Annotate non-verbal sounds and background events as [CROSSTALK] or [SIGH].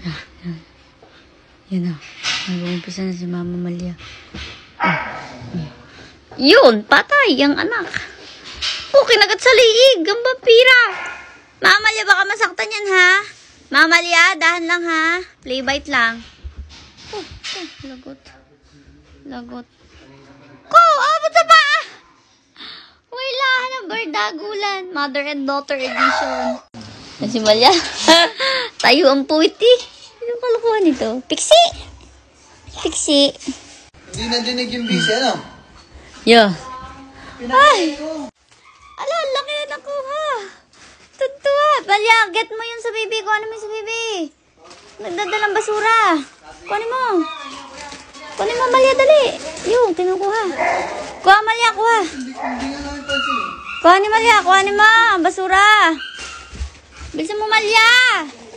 Ah, yan o. Oh. Nag-uumpisa na si Mama Malia. Ah, Yun, patay ang anak. Oh, kinagat sa liig. Ang vampira. Mama Malia, baka masaktan yan ha. Mama Malia, dahan lang ha. Play bite lang. Oh, oh lagot. Lagot. Ko, abot sa paa! Wala, hanap, birdagulan. Mother and daughter edition. Si Malia. [LAUGHS] Tayo ang puwit eh. Ano kalokohan nito? Pixie! Pixie! Hindi dinig yung busy, ano? Yeah. Ay! Ala, laki na nakuha! Tuntua! Balya, get mo yun sa bibi. Kung ano mo sa bibi. Nagdadalang basura. Kunin mo. Kunin mo, Balya, dali. Yung, kinukuha. Kuha, Balya, kuha. Kuha ni Malya, kuha ni mo. Basura. Bilisan mo, Malya. Malya.